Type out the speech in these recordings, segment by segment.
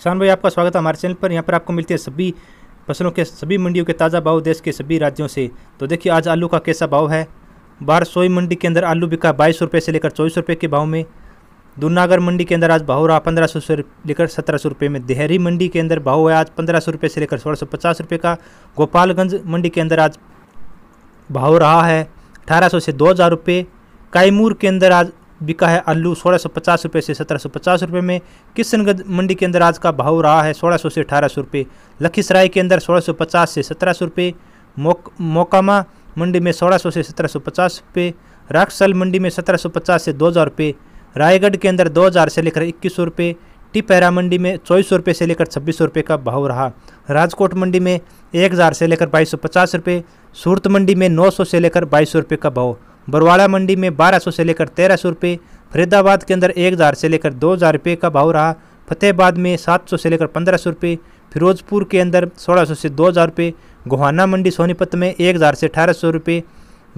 किसान भाई आपका स्वागत है हमारे चैनल पर यहाँ पर आपको मिलती है सभी फसलों के सभी मंडियों के ताज़ा भाव देश के सभी राज्यों से तो देखिए आज आलू का कैसा भाव है बाहर सोई मंडी के अंदर आलू बिका बाईस रुपये से लेकर चौबीस रुपये के भाव में दूनागर मंडी के अंदर आज भाव रहा पंद्रह सौ लेकर सत्रह सौ रुपये में देहरी मंडी के अंदर भाव है आज पंद्रह सौ रुपये से लेकर सोलह सौ पचास रुपये का गोपालगंज मंडी के अंदर आज भाव रहा है अठारह सौ से दो हज़ार रुपये कायमूर के अंदर आज बिका है आलू सोलह सौ पचास रुपये से सत्रह सौ पचास रुपये में किशनगंज मंडी के अंदर आज का भाव रहा है सोलह सौ से अठारह सौ रुपये लखीसराय के अंदर सोलह सौ पचास से सत्रह सौ रुपये मोक मोकामा मंडी में सोलह सौ से सत्रह सौ पचास रुपये राक्षसल मंडी में सत्रह सौ पचास से दो हज़ार रुपये रायगढ़ के अंदर दो हज़ार से लेकर इक्कीस सौ रुपये टिपैरा मंडी में चौबीस सौ रुपये से लेकर छब्बीस सौ रुपये का भाव रहा राजकोट मंडी में एक हज़ार से लेकर बाईस सौ पचास रुपये सूरत मंडी में नौ सौ से लेकर बाईस सौ रुपये का भाव बरवाड़ा मंडी में बारह सौ से लेकर तेरह सौ रुपये फरीदाबाद के अंदर एक हज़ार से लेकर दो हज़ार रुपये का भाव रहा फतेहबाद में सात सौ से लेकर पंद्रह सौ रुपये फिरोजपुर के अंदर सोलह सौ से दो हज़ार रुपये गोहाना मंडी सोनीपत में एक हज़ार से अठारह सौ रुपये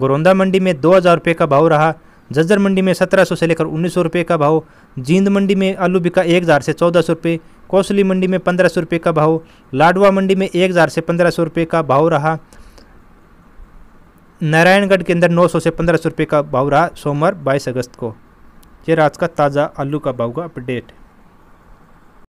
गोरौंदा मंडी में दो हज़ार रुपये का भाव रहा जज्जर मंडी में सत्रह सौ से लेकर उन्नीस सौ रुपये का भाव जींद मंडी में आलू बिका एक हज़ार से चौदह सौ रुपये कोसली मंडी में पंद्रह सौ रुपये का भाव लाडवा मंडी में एक हज़ार से पंद्रह सौ रुपये का भाव रहा नारायणगढ़ के अंदर नौ सौ से पंद्रह सौ रुपये का भाव रहा सोमवार बाईस अगस्त को ये रात का ताज़ा आलू का भाव का अपडेट